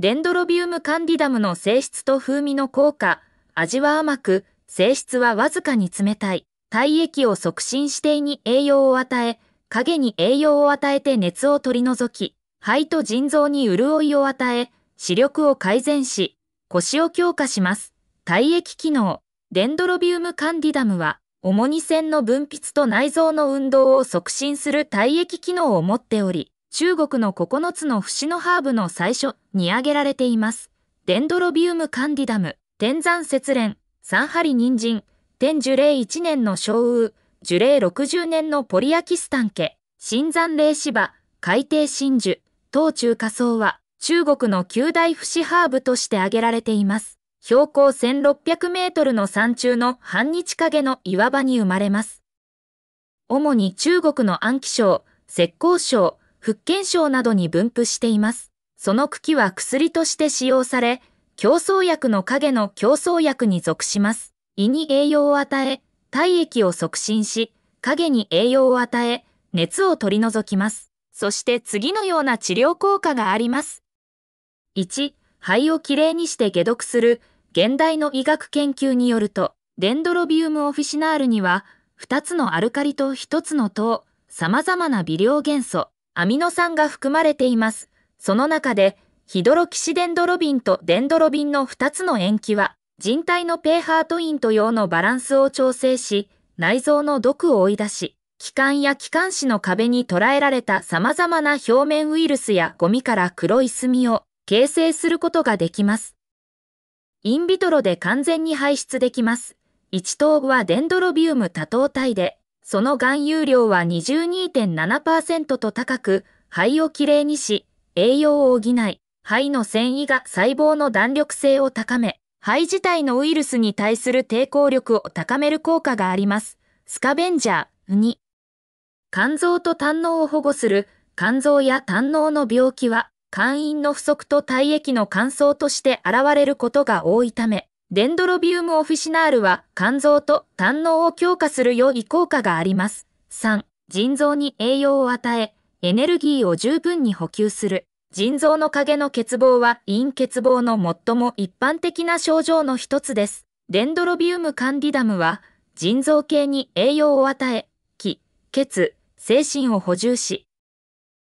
デンドロビウムカンディダムの性質と風味の効果、味は甘く、性質はわずかに冷たい。体液を促進して胃に栄養を与え、影に栄養を与えて熱を取り除き、肺と腎臓に潤いを与え、視力を改善し、腰を強化します。体液機能、デンドロビウムカンディダムは、主に線の分泌と内臓の運動を促進する体液機能を持っており、中国の9つの節のハーブの最初に挙げられています。デンドロビウムカンディダム、天山雪蓮、三針人参、天樹齢1年の小雨、樹齢60年のポリアキスタン家、新山霊芝、海底真珠、東中花草は中国の九大節ハーブとして挙げられています。標高1600メートルの山中の半日陰の岩場に生まれます。主に中国の安記省、石膏省、福建省などに分布しています。その茎は薬として使用され、競争薬の影の競争薬に属します。胃に栄養を与え、体液を促進し、影に栄養を与え、熱を取り除きます。そして次のような治療効果があります。1、肺をきれいにして解毒する、現代の医学研究によると、デンドロビウムオフィシナールには、2つのアルカリと1つの糖、様々な微量元素、アミノ酸が含まれています。その中で、ヒドロキシデンドロビンとデンドロビンの2つの塩基は、人体のペーハーとインと用のバランスを調整し、内臓の毒を追い出し、気管や気管支の壁に捉えられた様々な表面ウイルスやゴミから黒い墨を形成することができます。インビトロで完全に排出できます。1等はデンドロビウム多糖体で、その含有量は22.7%と高く、肺をきれいにし、栄養を補い、肺の繊維が細胞の弾力性を高め、肺自体のウイルスに対する抵抗力を高める効果があります。スカベンジャー2。肝臓と胆脳を保護する肝臓や胆脳の病気は、肝陰の不足と体液の乾燥として現れることが多いため、デンドロビウムオフィシナールは肝臓と胆脳を強化する良い効果があります。3、腎臓に栄養を与え、エネルギーを十分に補給する。腎臓の影の欠乏は陰欠乏の最も一般的な症状の一つです。デンドロビウムカンディダムは、腎臓系に栄養を与え、気、血、精神を補充し、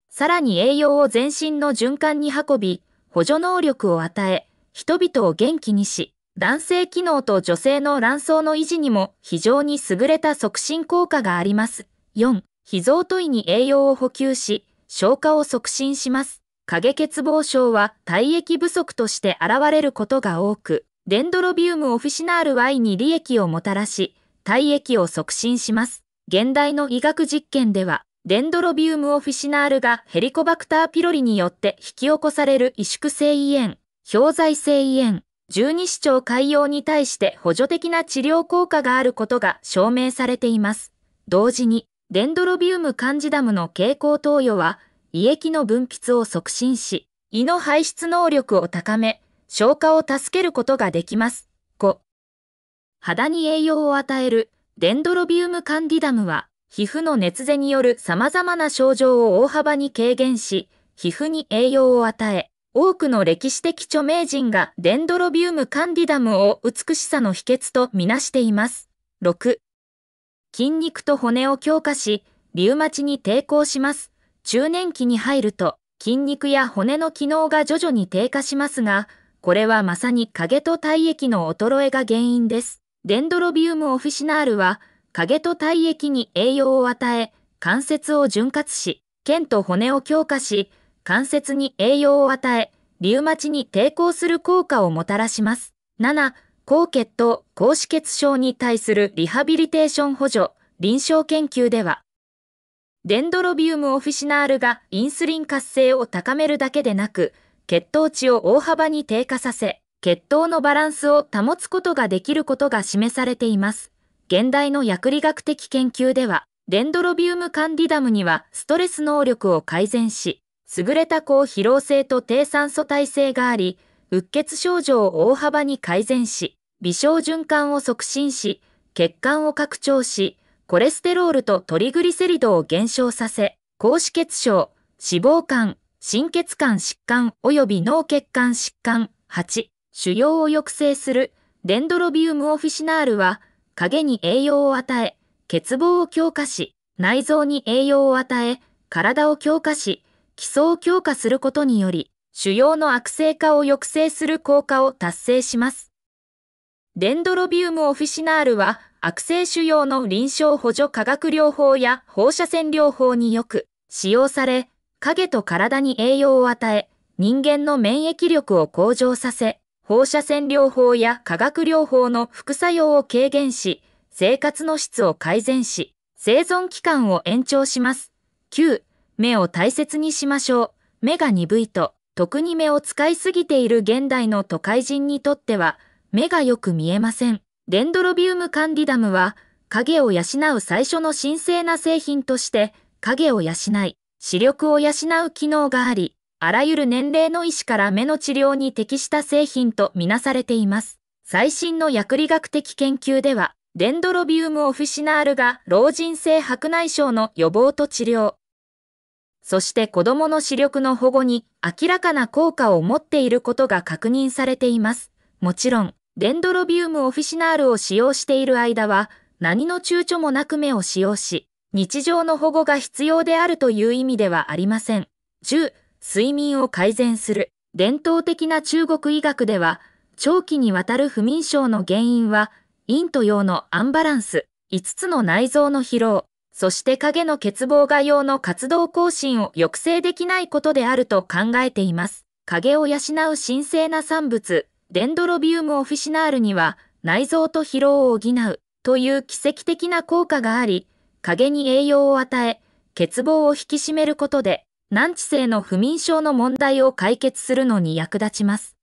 さらに栄養を全身の循環に運び、補助能力を与え、人々を元気にし、男性機能と女性の卵巣の維持にも非常に優れた促進効果があります。4、脾臓と胃に栄養を補給し、消化を促進します。影欠乏症は体液不足として現れることが多く、デンドロビウムオフィシナール Y に利益をもたらし、体液を促進します。現代の医学実験では、デンドロビウムオフィシナールがヘリコバクターピロリによって引き起こされる萎縮性胃炎、氷剤性胃炎、十二指腸潰瘍に対して補助的な治療効果があることが証明されています。同時に、デンドロビウムカンジダムの蛍光投与は、胃液の分泌を促進し、胃の排出能力を高め、消化を助けることができます。5、肌に栄養を与えるデンドロビウムカンディダムは、皮膚の熱でによる様々な症状を大幅に軽減し、皮膚に栄養を与え、多くの歴史的著名人がデンドロビウムカンディダムを美しさの秘訣とみなしています。6、筋肉と骨を強化し、リウマチに抵抗します。中年期に入ると、筋肉や骨の機能が徐々に低下しますが、これはまさに影と体液の衰えが原因です。デンドロビウムオフィシナールは、影と体液に栄養を与え、関節を潤滑し、腱と骨を強化し、関節に栄養を与え、リウマチに抵抗する効果をもたらします。7、高血糖、高脂血症に対するリハビリテーション補助、臨床研究では、デンドロビウムオフィシナールがインスリン活性を高めるだけでなく、血糖値を大幅に低下させ、血糖のバランスを保つことができることが示されています。現代の薬理学的研究では、デンドロビウムカンディダムにはストレス能力を改善し、優れた高疲労性と低酸素耐性があり、うっ血症状を大幅に改善し、微小循環を促進し、血管を拡張し、コレステロールとトリグリセリドを減少させ、高脂血症、脂肪肝、心血管疾患及び脳血管疾患8、腫瘍を抑制するデンドロビウムオフィシナールは、影に栄養を与え、欠乏を強化し、内臓に栄養を与え、体を強化し、基礎を強化することにより、腫瘍の悪性化を抑制する効果を達成します。デンドロビウムオフィシナールは、悪性腫瘍の臨床補助化学療法や放射線療法によく使用され、影と体に栄養を与え、人間の免疫力を向上させ、放射線療法や化学療法の副作用を軽減し、生活の質を改善し、生存期間を延長します。9目を大切にしましょう。目が鈍いと、特に目を使いすぎている現代の都会人にとっては、目がよく見えません。デンドロビウムカンディダムは、影を養う最初の神聖な製品として、影を養い、視力を養う機能があり、あらゆる年齢の医師から目の治療に適した製品とみなされています。最新の薬理学的研究では、デンドロビウムオフィシナールが老人性白内障の予防と治療、そして子供の視力の保護に明らかな効果を持っていることが確認されています。もちろん、デンドロビウムオフィシナールを使用している間は、何の躊躇もなく目を使用し、日常の保護が必要であるという意味ではありません。10、睡眠を改善する。伝統的な中国医学では、長期にわたる不眠症の原因は、陰と陽のアンバランス、5つの内臓の疲労、そして影の欠乏が用の活動更新を抑制できないことであると考えています。影を養う神聖な産物、デンドロビウムオフィシナールには、内臓と疲労を補う、という奇跡的な効果があり、影に栄養を与え、欠乏を引き締めることで、難治性の不眠症の問題を解決するのに役立ちます。